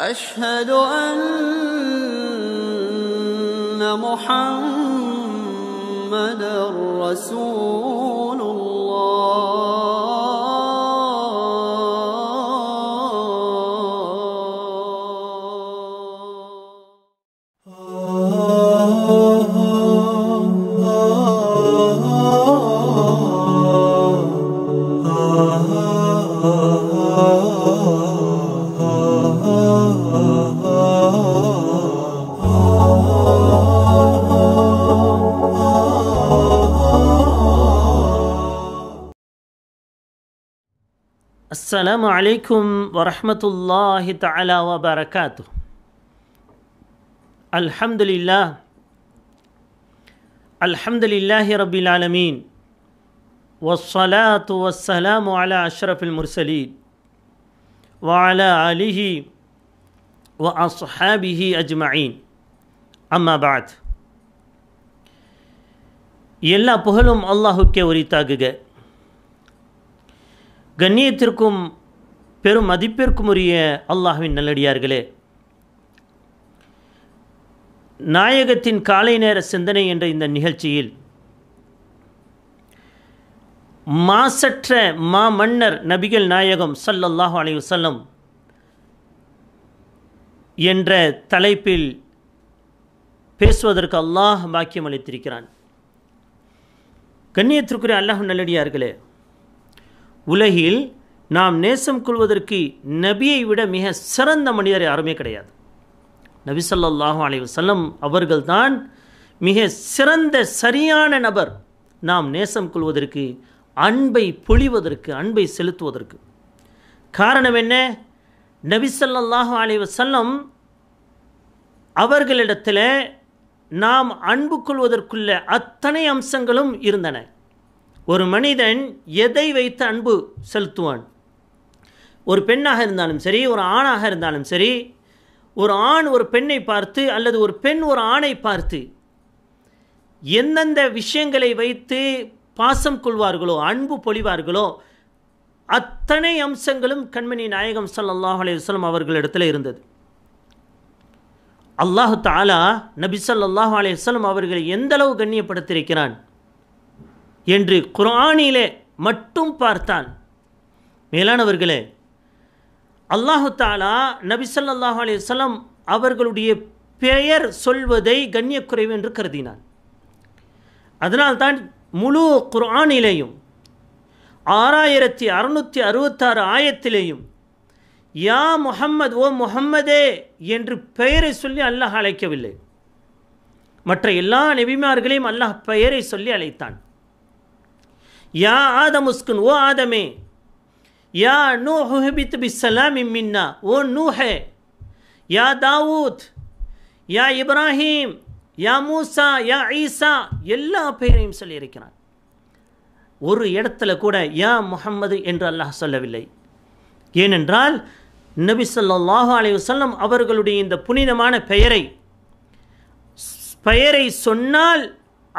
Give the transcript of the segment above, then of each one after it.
أشهد أن محمد رسول السلام عليكم ورحمة الله تعالى وبركاته الحمد لله الحمد لله رب العالمين والصلاة والسلام على أشرف المرسلين وعلى آله وأصحابه أجمعين أما بعد يلا بهلم الله அல்லாஹுக்கே உரித்தாகுக கண்ணியத்திற்கும் பெரும் மதிப்பிற்கும் உரிய அல்லாஹுவின் நல்லடியார்களே நாயகத்தின் காலை நேர சிந்தனை என்ற இந்த நிகழ்ச்சியில் மாசற்ற மா மன்னர் நபிகள் நாயகம் சல்லல்லாஹு அலி வசல்லம் என்ற தலைப்பில் பேசுவதற்கு அல்லாஹ் பாக்கியம் அளித்திருக்கிறான் கண்ணியத்திற்குரிய அல்லாஹ் நல்லடியார்களே உலகில் நாம் நேசம் கொள்வதற்கு நபியை விட மிக சிறந்த மனிதர் யாருமே கிடையாது நபி சொல்லாஹு அலைவசல்லம் அவர்கள்தான் மிக சிறந்த சரியான நபர் நாம் நேசம் கொள்வதற்கு அன்பை பொழிவதற்கு அன்பை செலுத்துவதற்கு காரணம் என்ன நபிசல்லாஹு அலைவசல்லம் அவர்களிடத்தில் நாம் அன்பு கொள்வதற்குள்ள அத்தனை அம்சங்களும் இருந்தன ஒரு மனிதன் எதை வைத்து அன்பு செலுத்துவான் ஒரு பெண்ணாக இருந்தாலும் சரி ஒரு ஆணாக இருந்தாலும் சரி ஒரு ஆண் ஒரு பெண்ணை பார்த்து அல்லது ஒரு பெண் ஒரு ஆணை பார்த்து எந்தெந்த விஷயங்களை வைத்து பாசம் கொள்வார்களோ அன்பு பொழிவார்களோ அத்தனை அம்சங்களும் கண்மணி நாயகம் சல்லாஹ் அலையுஸ்லம் அவர்களிடத்தில் இருந்தது அல்லாஹு தாலா நபி சல்லாஹ் அலையுஸ்லம் அவர்களை எந்தளவு கண்ணியப்படுத்தியிருக்கிறான் என்று குரானிலே மட்டும் பார்த்தால் மேலானவர்களே அல்லாஹு தாலா நபிசல்லாஹ் அலிசல்லாம் அவர்களுடைய பெயர் சொல்வதை கண்ணியக்குறைவு என்று கருதினான் அதனால்தான் முழு குரானிலேயும் ஆறாயிரத்தி அறுநூற்றி அறுபத்தாறு ஆயத்திலேயும் யா முஹம்மது ஓ முஹம்மதே என்று பெயரை சொல்லி அல்லாஹ் அழைக்கவில்லை மற்ற எல்லா நெபிமார்களையும் அல்லாஹ் பெயரை சொல்லி அழைத்தான் யா ஆத உஸ்குன் ஓ ஆதமே யா நூ பி பிஸ்ஸலாம் இம்மின்னா ஓ நூஹே யா தாவூத் யா இப்ராஹிம் யா மூசா யா ஈசா எல்லா பெயரையும் சொல்லியிருக்கிறான் ஒரு இடத்துல கூட யா முகம்மது என்று அல்லாஹ் சொல்லவில்லை ஏனென்றால் நபி சொல்லாஹு அலி வல்லம் அவர்களுடைய இந்த புனிதமான பெயரை பெயரை சொன்னால்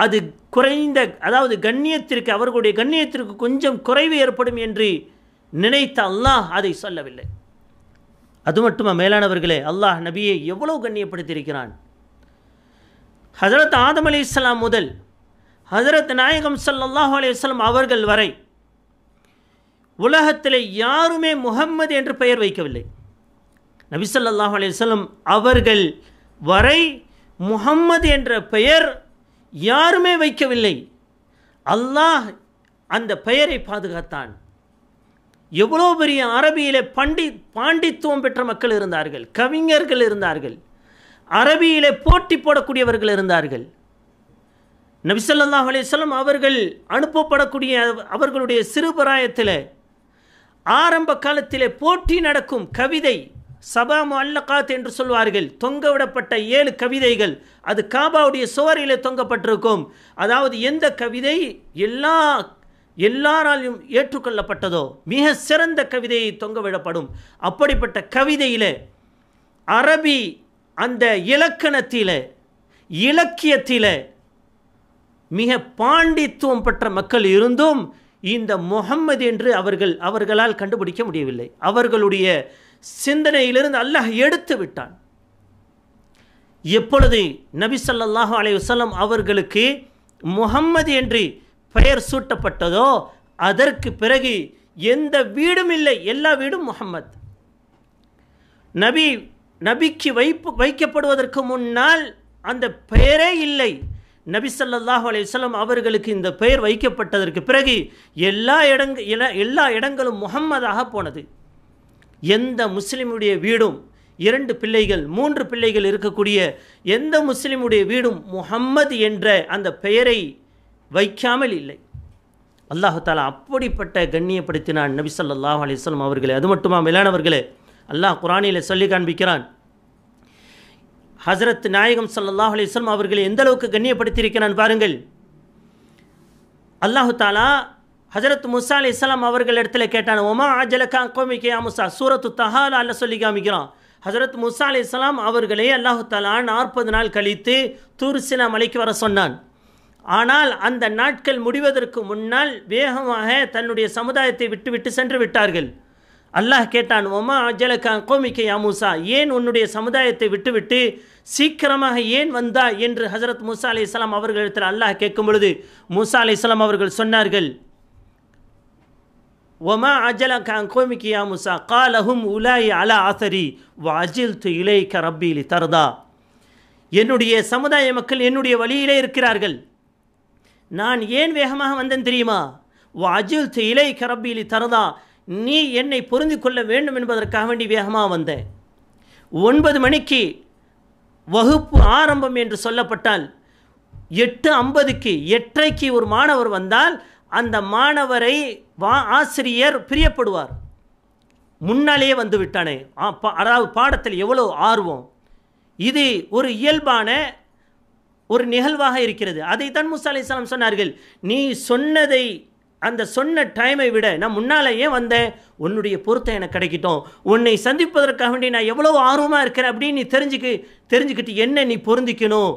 அது குறைந்த அதாவது கண்ணியத்திற்கு அவர்களுடைய கண்ணியத்திற்கு கொஞ்சம் குறைவு ஏற்படும் என்று நினைத்த அல்லாஹ் அதை சொல்லவில்லை அது மட்டுமா மேலானவர்களே அல்லாஹ் நபியை எவ்வளோ கண்ணியப்படுத்தியிருக்கிறான் ஹசரத் ஆதம் அலி இஸ்லாம் முதல் ஹசரத் நாயகம் அல்லாஹ் அலி இஸ்லாம் அவர்கள் வரை உலகத்தில் யாருமே முகம்மது என்று பெயர் வைக்கவில்லை நபி சொல்லாஹ் அலி வல்லம் அவர்கள் வரை முகம்மது என்ற பெயர் யாருமே வைக்கவில்லை அல்லாஹ் அந்த பெயரை பாதுகாத்தான் எவ்வளோ பெரிய அரபியிலே பண்டி பாண்டித்துவம் பெற்ற மக்கள் இருந்தார்கள் கவிஞர்கள் இருந்தார்கள் அரபியிலே போட்டி போடக்கூடியவர்கள் இருந்தார்கள் நபிசல்லாஹ் அலிஸ்லாம் அவர்கள் அனுப்பப்படக்கூடிய அவர்களுடைய சிறுபராயத்தில் ஆரம்ப காலத்திலே போட்டி நடக்கும் கவிதை சபா முல்லகாத் என்று சொல்வார்கள் தொங்கவிடப்பட்ட ஏழு கவிதைகள் அது காபாவுடைய சுவரையில் தொங்கப்பட்டிருக்கும் அதாவது எந்த கவிதை எல்லா எல்லாராலையும் ஏற்றுக்கொள்ளப்பட்டதோ மிக சிறந்த கவிதையை தொங்கவிடப்படும் அப்படிப்பட்ட கவிதையில் அரபி அந்த இலக்கணத்தில் இலக்கியத்தில் மிக பாண்டித்துவம் பெற்ற மக்கள் இருந்தும் இந்த முகம்மது என்று அவர்கள் அவர்களால் கண்டுபிடிக்க முடியவில்லை அவர்களுடைய சிந்தனையிலிருந்து அல்லாஹ் எடுத்து விட்டான் எப்பொழுது நபி சல்லாஹு அலைவசல்லம் அவர்களுக்கு முகம்மது என்று பெயர் சூட்டப்பட்டதோ அதற்கு பிறகு எந்த வீடும் இல்லை எல்லா வீடும் முகம்மது நபி நபிக்கு வைப்பு வைக்கப்படுவதற்கு முன்னால் அந்த பெயரே இல்லை நபி சல்லாஹூ அலையம் அவர்களுக்கு இந்த பெயர் வைக்கப்பட்டதற்கு பிறகு எல்லா இடங்க எல்லா இடங்களும் முகம்மதாக போனது எந்த முஸ்லீமுடைய வீடும் இரண்டு பிள்ளைகள் மூன்று பிள்ளைகள் இருக்கக்கூடிய எந்த முஸ்லீமுடைய வீடும் முஹம்மது என்ற அந்த பெயரை வைக்காமல் இல்லை அல்லாஹு தாலா அப்படிப்பட்ட கண்ணியப்படுத்தினான் நபி சொல்லாஹ் அலிஸ்லாம் அவர்களே அது மட்டுமா மேலானவர்களே அல்லாஹ் குரானியில் சொல்லி காண்பிக்கிறான் ஹசரத் நாயகம் சல்லாஹ் அலிஸ்லாம் அவர்களை எந்த அளவுக்கு கண்ணியப்படுத்தியிருக்கிறான் பாருங்கள் அல்லாஹு தாலா ஹசரத் முசா அலி இஸ்லாம் அவர்கள் இடத்துல கேட்டான் ஒமா ஆஜலக்கா கோமிக்கே அமுசா சூரத்து தஹால் அல்ல சொல்லி காமிக்கிறான் ஹசரத் முசா அலி இஸ்லாம் அவர்களே அல்லாஹு தலா நாற்பது நாள் கழித்து தூர்சினா மலைக்கு வர சொன்னான் ஆனால் அந்த நாட்கள் முடிவதற்கு முன்னால் வேகமாக தன்னுடைய சமுதாயத்தை விட்டுவிட்டு சென்று விட்டார்கள் அல்லாஹ் கேட்டான் ஒமா அஜலக்கா கோமிக்கே அமுசா ஏன் உன்னுடைய சமுதாயத்தை விட்டுவிட்டு சீக்கிரமாக ஏன் வந்தா என்று ஹசரத் முசா அலி இஸ்லாம் அவர்களிடத்தில் அல்லாஹ் கேட்கும் பொழுது முசா அலி இஸ்லாம் அவர்கள் சொன்னார்கள் ஒமா அஜலக அங்கோமிக்கு யா முசா காலஹும் உலாயி அல ஆசரி வாஜில் து இலை கரப்பீலி தருதா என்னுடைய சமுதாய மக்கள் என்னுடைய வழியிலே இருக்கிறார்கள் நான் ஏன் வேகமாக வந்தேன் தெரியுமா வாஜில் து இலை கரப்பீலி தருதா நீ என்னை பொருந்தி கொள்ள வேண்டும் என்பதற்காக வேண்டி வேகமாக வந்தேன் ஒன்பது மணிக்கு வகுப்பு ஆரம்பம் என்று சொல்லப்பட்டால் எட்டு ஐம்பதுக்கு எட்டரைக்கு ஒரு மாணவர் வந்தால் அந்த மாணவரை வா ஆசிரியர் பிரியப்படுவார் முன்னாலேயே வந்து விட்டானே அதாவது பாடத்தில் எவ்வளோ ஆர்வம் இது ஒரு இயல்பான ஒரு நிகழ்வாக இருக்கிறது அதை தான் முசா அலிஸ்லாம் சொன்னார்கள் நீ சொன்னதை அந்த சொன்ன டைமை விட நான் முன்னாலேயே வந்தேன் உன்னுடைய பொருத்தம் எனக்கு கிடைக்கிட்டோம் உன்னை சந்திப்பதற்காக வேண்டி நான் எவ்வளோ ஆர்வமாக இருக்கிறேன் அப்படின்னு நீ தெரிஞ்சுக்கு தெரிஞ்சுக்கிட்டு என்ன நீ பொருந்திக்கணும்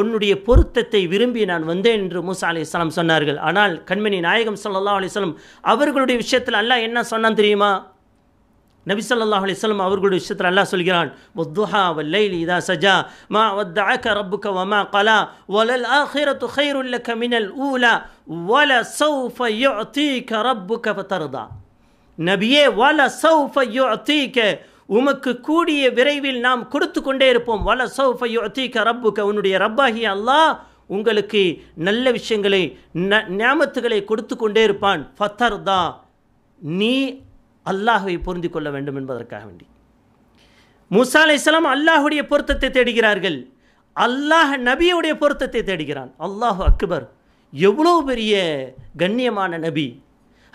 உன்னுடைய பொருத்தத்தை விரும்பி நான் வந்தேன் என்று மூசா அலி இஸ்லாம் சொன்னார்கள் ஆனால் கண்மணி நாயகம் சல்லா அலிஸ்லம் அவர்களுடைய விஷயத்தில் அல்லா என்ன சொன்னான் தெரியுமா நபி சொல்லா அலிஸ்லம் அவர்களுடைய விஷயத்தில் அல்லா சொல்கிறான் ஒத்துஹா வல்லைல் இதா சஜா மா கலா ஹைருல்ல கமினல் ஊலா சௌஃப நபியே வல சௌஃப உமக்கு கூடிய விரைவில் நாம் கொடுத்து கொண்டே இருப்போம் வல சௌஃபயுத்தீக்க ரப்புக்க உன்னுடைய ரப்பாகிய அல்லாஹ் உங்களுக்கு நல்ல விஷயங்களை ந ஞாபத்துகளை கொடுத்து கொண்டே இருப்பான் தா நீ அல்லாஹுவை பொருந்தி கொள்ள வேண்டும் என்பதற்காக வேண்டி முசா அலை இஸ்லாம் அல்லாஹுடைய பொருத்தத்தை தேடுகிறார்கள் அல்லாஹ் நபியுடைய பொருத்தத்தை தேடுகிறான் அல்லாஹு அக்பர் எவ்வளோ பெரிய கண்ணியமான நபி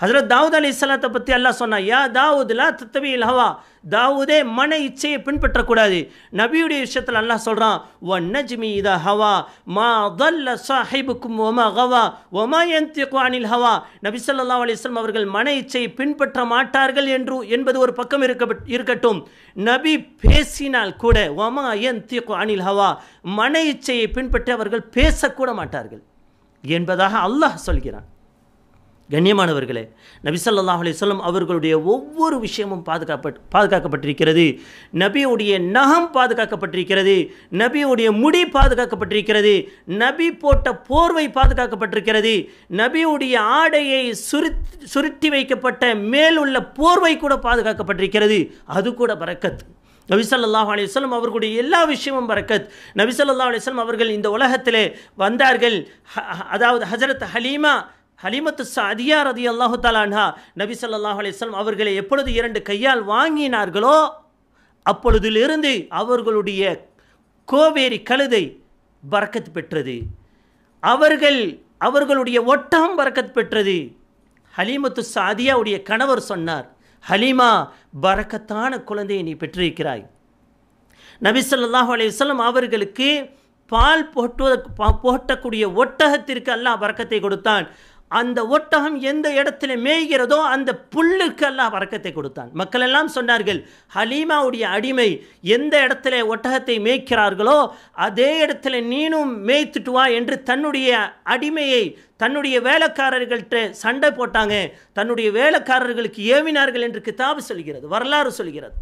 ஹசரத் தாவூத் அலி இஸ்லாத்தை பற்றி எல்லாம் சொன்னா யா தாவூத்லா தத்தவி ஹவா தாவூதே மன இச்சையை பின்பற்றக்கூடாது நபியுடைய விஷயத்தில் அல்லாஹ் சொல்கிறான் ஒ நஜ்மி இத ஹவா மா தல்ல சாஹிபுக்கும் ஒமா ஹவா ஒமா எந்தி குவானில் ஹவா நபி சொல்லா அலிஸ்லாம் அவர்கள் மன இச்சையை பின்பற்ற மாட்டார்கள் என்று என்பது ஒரு பக்கம் இருக்க இருக்கட்டும் நபி பேசினால் கூட ஒமா எந்தி குவானில் ஹவா மன இச்சையை பின்பற்றி அவர்கள் பேசக்கூட மாட்டார்கள் என்பதாக அல்லாஹ் சொல்கிறான் கண்ணியமானவர்களே நபிசல்லாஹ் அலிசல்லம் அவர்களுடைய ஒவ்வொரு விஷயமும் பாதுகாப்பட் பாதுகாக்கப்பட்டிருக்கிறது நபியுடைய நகம் பாதுகாக்கப்பட்டிருக்கிறது நபியுடைய முடி பாதுகாக்கப்பட்டிருக்கிறது நபி போட்ட போர்வை பாதுகாக்கப்பட்டிருக்கிறது நபியுடைய ஆடையை சுருத் சுருட்டி வைக்கப்பட்ட மேலுள்ள போர்வை கூட பாதுகாக்கப்பட்டிருக்கிறது அது கூட பறக்கத் நபிசல்லாஹ் அலிஸ்லம் அவர்களுடைய எல்லா விஷயமும் பறக்கத் நபிசல்லா அலிஸ்லம் அவர்கள் இந்த உலகத்திலே வந்தார்கள் அதாவது ஹசரத் ஹலீமா ஹலிமத்து சாதியா ரதி அல்லாஹு தாலான்ஹா நபி சொல்லாஹ் அலிஸ்லாம் அவர்களை எப்பொழுது இரண்டு கையால் வாங்கினார்களோ அப்பொழுதிலிருந்து அவர்களுடைய கோவேரி கழுதை பறக்கத்து பெற்றது அவர்கள் அவர்களுடைய ஒட்டம் பறக்கத்து பெற்றது ஹலீமத்து சாதியாவுடைய கணவர் சொன்னார் ஹலீமா பறக்கத்தான குழந்தையை நீ பெற்றிருக்கிறாய் நபி சொல்லாஹ் அலிஸ்லாம் அவர்களுக்கு பால் போட்டு போட்டக்கூடிய ஒட்டகத்திற்கு அல்லாஹ் பறக்கத்தை கொடுத்தான் அந்த ஒட்டகம் எந்த இடத்துல மேய்கிறதோ அந்த புல்லுக்கு எல்லாம் வரக்கத்தை கொடுத்தான் மக்கள் எல்லாம் சொன்னார்கள் ஹலீமாவுடைய அடிமை எந்த இடத்துல ஒட்டகத்தை மேய்க்கிறார்களோ அதே இடத்துல நீனும் மேய்த்துட்டு வா என்று தன்னுடைய அடிமையை தன்னுடைய வேலைக்காரர்கள்ட்ட சண்டை போட்டாங்க தன்னுடைய வேலைக்காரர்களுக்கு ஏவினார்கள் என்று கிதாபு சொல்கிறது வரலாறு சொல்கிறது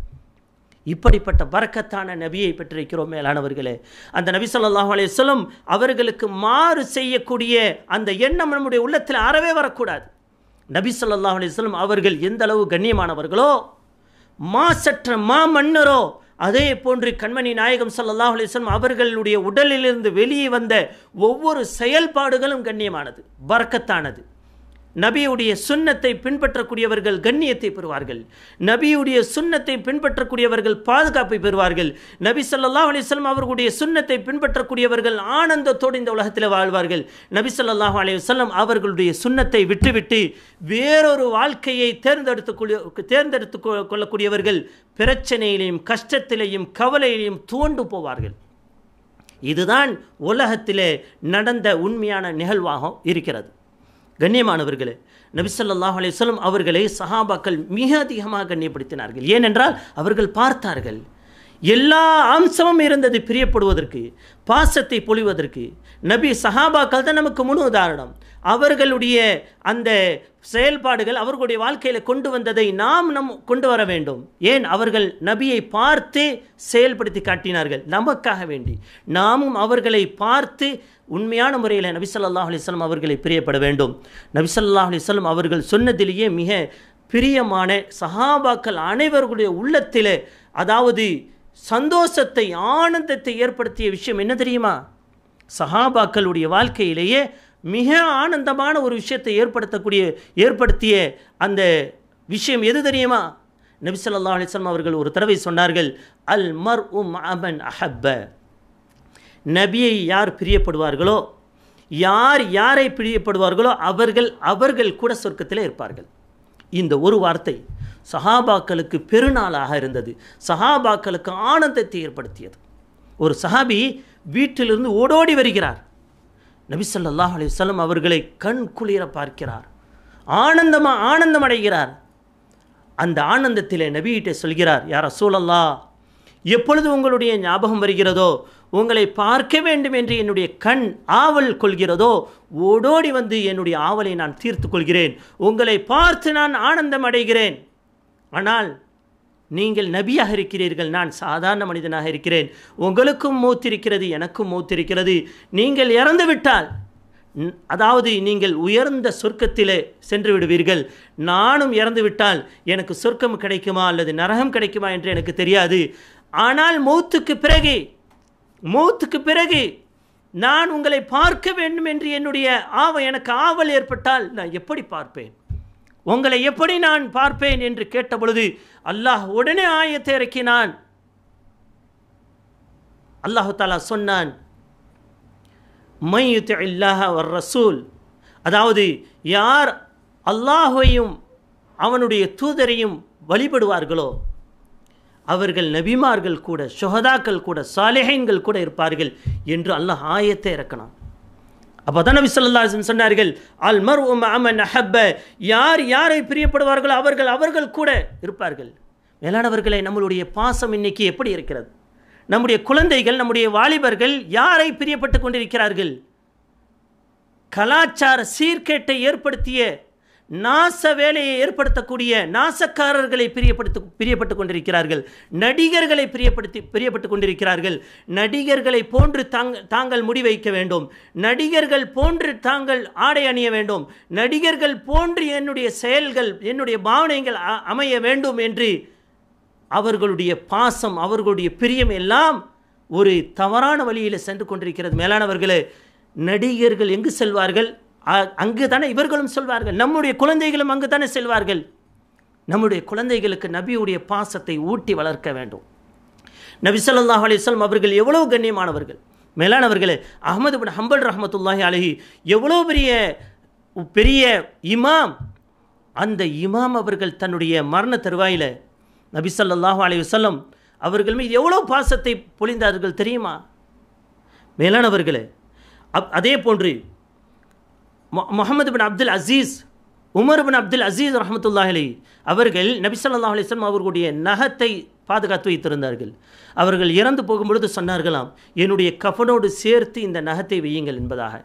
இப்படிப்பட்ட வரக்கத்தான நபியை பெற்றிருக்கிறோம் மேலானவர்களே அந்த நபி அலைய அலையம் அவர்களுக்கு மாறு செய்யக்கூடிய அந்த எண்ணம் நம்முடைய உள்ளத்தில் அறவே வரக்கூடாது நபி அலைய அலையம் அவர்கள் எந்த அளவு கண்ணியமானவர்களோ மாசற்ற மா மன்னரோ அதே போன்று கண்மணி நாயகம் சல்லாஹ் அலிஸ்லம் அவர்களுடைய உடலிலிருந்து வெளியே வந்த ஒவ்வொரு செயல்பாடுகளும் கண்ணியமானது வரக்கத்தானது நபியுடைய சுண்ணத்தை பின்பற்றக்கூடியவர்கள் கண்ணியத்தை பெறுவார்கள் நபியுடைய சுண்ணத்தை பின்பற்றக்கூடியவர்கள் பாதுகாப்பை பெறுவார்கள் நபி சொல்லல்லா அலிவலம் அவர்களுடைய சுண்ணத்தை பின்பற்றக்கூடியவர்கள் ஆனந்தத்தோடு இந்த உலகத்தில் வாழ்வார்கள் நபி சொல்லாஹு அலிவலம் அவர்களுடைய சுண்ணத்தை விட்டுவிட்டு வேறொரு வாழ்க்கையை தேர்ந்தெடுத்து தேர்ந்தெடுத்து கொள்ளக்கூடியவர்கள் பிரச்சனையிலையும் கஷ்டத்திலையும் கவலையிலையும் தோண்டு போவார்கள் இதுதான் உலகத்திலே நடந்த உண்மையான நிகழ்வாக இருக்கிறது கண்ணியமானவர்களே நபிசல்லாஹ் அலையம் அவர்களை சஹாபாக்கள் மிக அதிகமாக கண்ணியப்படுத்தினார்கள் ஏனென்றால் அவர்கள் பார்த்தார்கள் எல்லா அம்சமும் இருந்தது பிரியப்படுவதற்கு பாசத்தை பொழிவதற்கு நபி சஹாபாக்கள் தான் நமக்கு முழு உதாரணம் அவர்களுடைய அந்த செயல்பாடுகள் அவர்களுடைய வாழ்க்கையில் கொண்டு வந்ததை நாம் நம் கொண்டு வர வேண்டும் ஏன் அவர்கள் நபியை பார்த்து செயல்படுத்தி காட்டினார்கள் நமக்காக வேண்டி நாமும் அவர்களை பார்த்து உண்மையான முறையில் நபி சொல்லாஹ் அலிஸ்லாம் அவர்களை பிரியப்பட வேண்டும் நபி சொல்லாஹ் அலிஸ்லாம் அவர்கள் சொன்னதிலேயே மிக பிரியமான சஹாபாக்கள் அனைவர்களுடைய உள்ளத்தில் அதாவது சந்தோஷத்தை ஆனந்தத்தை ஏற்படுத்திய விஷயம் என்ன தெரியுமா சஹாபாக்களுடைய வாழ்க்கையிலேயே மிக ஆனந்தமான ஒரு விஷயத்தை ஏற்படுத்தக்கூடிய ஏற்படுத்திய அந்த விஷயம் எது தெரியுமா நபிசல்லா அலிஸ்லாம் அவர்கள் ஒரு தடவை சொன்னார்கள் அல் மர் உம் அமன் அஹப்ப நபியை யார் பிரியப்படுவார்களோ யார் யாரை பிரியப்படுவார்களோ அவர்கள் அவர்கள் கூட சொர்க்கத்தில் இருப்பார்கள் இந்த ஒரு வார்த்தை சஹாபாக்களுக்கு பெருநாளாக இருந்தது சஹாபாக்களுக்கு ஆனந்தத்தை ஏற்படுத்தியது ஒரு சஹாபி வீட்டிலிருந்து ஓடோடி வருகிறார் நபிசல்லாஹ் அலிசல்லம் அவர்களை கண் குளிர பார்க்கிறார் ஆனந்தமாக ஆனந்தம் அடைகிறார் அந்த ஆனந்தத்திலே நபியிட்ட சொல்கிறார் யார் சூழல்லா எப்பொழுது உங்களுடைய ஞாபகம் வருகிறதோ உங்களை பார்க்க வேண்டும் என்று என்னுடைய கண் ஆவல் கொள்கிறதோ ஓடோடி வந்து என்னுடைய ஆவலை நான் தீர்த்து கொள்கிறேன் உங்களை பார்த்து நான் ஆனந்தம் அடைகிறேன் ஆனால் நீங்கள் நபியாக இருக்கிறீர்கள் நான் சாதாரண மனிதனாக இருக்கிறேன் உங்களுக்கும் மூத்திருக்கிறது எனக்கும் மூத்திருக்கிறது நீங்கள் இறந்துவிட்டால் அதாவது நீங்கள் உயர்ந்த சொர்க்கத்திலே சென்று விடுவீர்கள் நானும் இறந்துவிட்டால் எனக்கு சொர்க்கம் கிடைக்குமா அல்லது நரகம் கிடைக்குமா என்று எனக்கு தெரியாது ஆனால் மூத்துக்கு பிறகு மூத்துக்கு பிறகு நான் உங்களை பார்க்க வேண்டும் என்று என்னுடைய ஆவ எனக்கு ஆவல் ஏற்பட்டால் நான் எப்படி பார்ப்பேன் உங்களை எப்படி நான் பார்ப்பேன் என்று கேட்டபொழுது அல்லாஹ் உடனே ஆயத்தை இறக்கினான் அல்லாஹு தாலா சொன்னான் மையுத் இல்லாஹ ஒரு ரசூல் அதாவது யார் அல்லாஹையும் அவனுடைய தூதரையும் வழிபடுவார்களோ அவர்கள் நபிமார்கள் கூட சுகதாக்கள் கூட சாலிஹைன்கள் கூட இருப்பார்கள் என்று அல்லாஹ் ஆயத்தை இறக்கணும் அப்போ தான் நபி சொல்லாசன் சொன்னார்கள் அல் மர் உம் அமன் அஹப்ப யார் யாரை பிரியப்படுவார்களோ அவர்கள் அவர்கள் கூட இருப்பார்கள் மேலானவர்களை நம்மளுடைய பாசம் இன்னைக்கு எப்படி இருக்கிறது நம்முடைய குழந்தைகள் நம்முடைய வாலிபர்கள் யாரை பிரியப்பட்டு கொண்டிருக்கிறார்கள் கலாச்சார சீர்கேட்டை ஏற்படுத்திய நாச வேலையை ஏற்படுத்தக்கூடிய நாசக்காரர்களை பிரியப்படுத்த பிரியப்பட்டு கொண்டிருக்கிறார்கள் நடிகர்களை பிரியப்படுத்தி பிரியப்பட்டு கொண்டிருக்கிறார்கள் நடிகர்களை போன்று தாங்க தாங்கள் முடிவைக்க வேண்டும் நடிகர்கள் போன்று தாங்கள் ஆடை அணிய வேண்டும் நடிகர்கள் போன்று என்னுடைய செயல்கள் என்னுடைய பாவனைகள் அமைய வேண்டும் என்று அவர்களுடைய பாசம் அவர்களுடைய பிரியம் எல்லாம் ஒரு தவறான வழியில் சென்று கொண்டிருக்கிறது மேலானவர்களே நடிகர்கள் எங்கு செல்வார்கள் அங்கு தானே இவர்களும் சொல்வார்கள் நம்முடைய குழந்தைகளும் அங்கு தானே செல்வார்கள் நம்முடைய குழந்தைகளுக்கு நபியுடைய பாசத்தை ஊட்டி வளர்க்க வேண்டும் நபி சொல்லாஹ் அலிஸ்லாம் அவர்கள் எவ்வளோ கண்ணியமானவர்கள் மேலானவர்களே அகமது பின் ஹம்பல் ரஹமத்துல்லாஹி அலஹி எவ்வளோ பெரிய பெரிய இமாம் அந்த இமாம் அவர்கள் தன்னுடைய மரண தருவாயில் நபி சொல்லாஹு அலி வல்லம் அவர்கள் மீது எவ்வளோ பாசத்தை பொழிந்தார்கள் தெரியுமா மேலானவர்களே அப் அதே போன்று முகமது பின் அப்துல் அசீஸ் உமர் பின் அப்துல் அசீஸ் ரஹமத்துல்லாஹ் அலி அவர்கள் நபிசல்லா அலிஸ்லாம் அவர்களுடைய நகத்தை பாதுகாத்து வைத்திருந்தார்கள் அவர்கள் இறந்து போகும்பொழுது சொன்னார்களாம் என்னுடைய கஃபனோடு சேர்த்து இந்த நகத்தை வையுங்கள் என்பதாக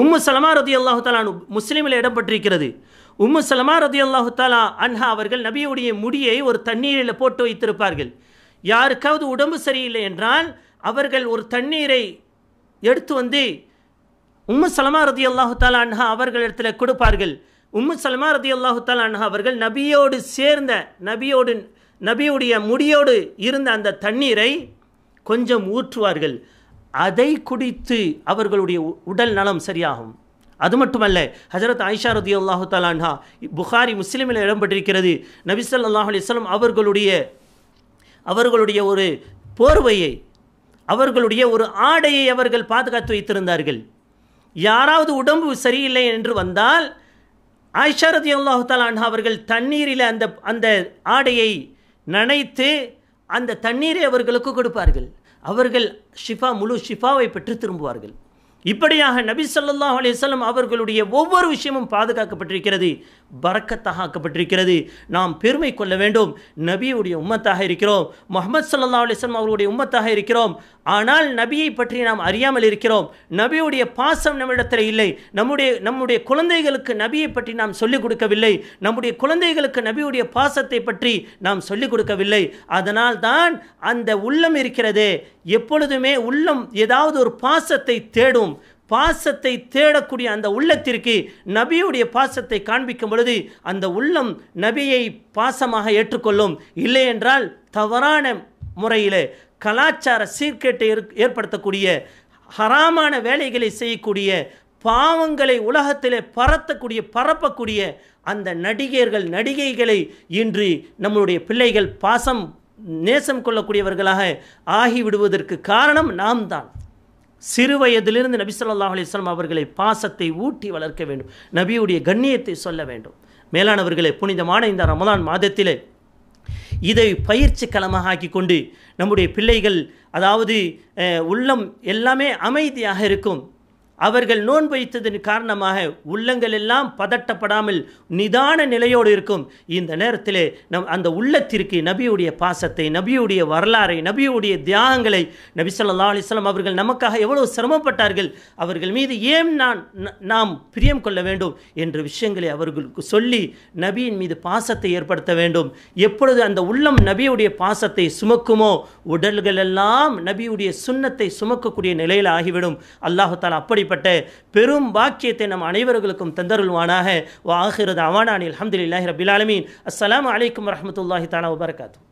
உம்மு சலமா ரதி அல்லாஹு தாலா முஸ்லீமில் இடம் பெற்றிருக்கிறது உம்மு சலமா ரதி அல்லாஹு தாலா அன்ஹா அவர்கள் நபியுடைய முடியை ஒரு தண்ணீரில் போட்டு வைத்திருப்பார்கள் யாருக்காவது உடம்பு சரியில்லை என்றால் அவர்கள் ஒரு தண்ணீரை எடுத்து வந்து உம்மு சலமா ரதி அல்லாஹு தாலா அன்ஹா இடத்துல கொடுப்பார்கள் உம்மு சலமா ரதி அல்லாஹு தாலா அன்ஹா அவர்கள் நபியோடு சேர்ந்த நபியோடு நபியுடைய முடியோடு இருந்த அந்த தண்ணீரை கொஞ்சம் ஊற்றுவார்கள் அதை குடித்து அவர்களுடைய உடல் நலம் சரியாகும் அது மட்டுமல்ல ஹசரத் ஆயிஷா ரதி அல்லாஹு தாலான்ஹா புகாரி முஸ்லீமில் இடம்பெற்றிருக்கிறது நபிசல் அல்லாஹ் அலிஸ்லாம் அவர்களுடைய அவர்களுடைய ஒரு போர்வையை அவர்களுடைய ஒரு ஆடையை அவர்கள் பாதுகாத்து வைத்திருந்தார்கள் யாராவது உடம்பு சரியில்லை என்று வந்தால் ஆயிஷா ரதி அல்லாஹாலான் அவர்கள் தண்ணீரில் அந்த அந்த ஆடையை நனைத்து அந்த தண்ணீரை அவர்களுக்கு கொடுப்பார்கள் அவர்கள் ஷிஃபா முழு ஷிஃபாவை பெற்று திரும்புவார்கள் இப்படியாக நபி சொல்லா அலிசல்லம் அவர்களுடைய ஒவ்வொரு விஷயமும் பாதுகாக்கப்பட்டிருக்கிறது பறக்கத்தாக ஆக்கப்பட்டிருக்கிறது நாம் பெருமை கொள்ள வேண்டும் நபியுடைய உம்மத்தாக இருக்கிறோம் முகமது சல்லா அலிஸ்லம் அவர்களுடைய உம்மத்தாக இருக்கிறோம் ஆனால் நபியை பற்றி நாம் அறியாமல் இருக்கிறோம் நபியுடைய பாசம் நம்மிடத்தில் இல்லை நம்முடைய நம்முடைய குழந்தைகளுக்கு நபியை பற்றி நாம் சொல்லிக் கொடுக்கவில்லை நம்முடைய குழந்தைகளுக்கு நபியுடைய பாசத்தை பற்றி நாம் சொல்லிக் கொடுக்கவில்லை அதனால் தான் அந்த உள்ளம் இருக்கிறதே எப்பொழுதுமே உள்ளம் ஏதாவது ஒரு பாசத்தை தேடும் பாசத்தை தேடக்கூடிய அந்த உள்ளத்திற்கு நபியுடைய பாசத்தை காண்பிக்கும் பொழுது அந்த உள்ளம் நபியை பாசமாக ஏற்றுக்கொள்ளும் இல்லை என்றால் தவறான முறையில் கலாச்சார சீர்கேட்டை ஏற்படுத்தக்கூடிய ஹராமான வேலைகளை செய்யக்கூடிய பாவங்களை உலகத்திலே பரத்தக்கூடிய பரப்பக்கூடிய அந்த நடிகர்கள் நடிகைகளை இன்று நம்மளுடைய பிள்ளைகள் பாசம் நேசம் கொள்ளக்கூடியவர்களாக ஆகிவிடுவதற்கு காரணம் நாம் தான் சிறு வயதிலிருந்து நபி சொல்லாஹ் அலிஸ்லாம் அவர்களை பாசத்தை ஊட்டி வளர்க்க வேண்டும் நபியுடைய கண்ணியத்தை சொல்ல வேண்டும் மேலானவர்களே புனிதமான இந்த ரமதான் மாதத்திலே இதை பயிற்சி களமாக ஆக்கி கொண்டு நம்முடைய பிள்ளைகள் அதாவது உள்ளம் எல்லாமே அமைதியாக இருக்கும் அவர்கள் நோன்பு வைத்ததன் காரணமாக உள்ளங்கள் எல்லாம் பதட்டப்படாமல் நிதான நிலையோடு இருக்கும் இந்த நேரத்தில் நம் அந்த உள்ளத்திற்கு நபியுடைய பாசத்தை நபியுடைய வரலாறை நபியுடைய தியாகங்களை நபி சொல்லா அலிஸ்லாம் அவர்கள் நமக்காக எவ்வளவு சிரமப்பட்டார்கள் அவர்கள் மீது ஏன் நான் நாம் பிரியம் கொள்ள வேண்டும் என்ற விஷயங்களை அவர்களுக்கு சொல்லி நபியின் மீது பாசத்தை ஏற்படுத்த வேண்டும் எப்பொழுது அந்த உள்ளம் நபியுடைய பாசத்தை சுமக்குமோ உடல்களெல்லாம் நபியுடைய சுண்ணத்தை சுமக்கக்கூடிய நிலையில் ஆகிவிடும் அல்லாஹத்தால் அப்படி இப்படிப்பட்ட பெரும் பாக்கியத்தை நம் அனைவர்களுக்கும் தந்தருள்வானாக வாஹிரது அவானானி அஹமதுல்லாஹி ரபிலாலமீன் அஸ்லாம் அலைக்கும் வரமத்துல்லாஹி தாலா வபர்காத்தூ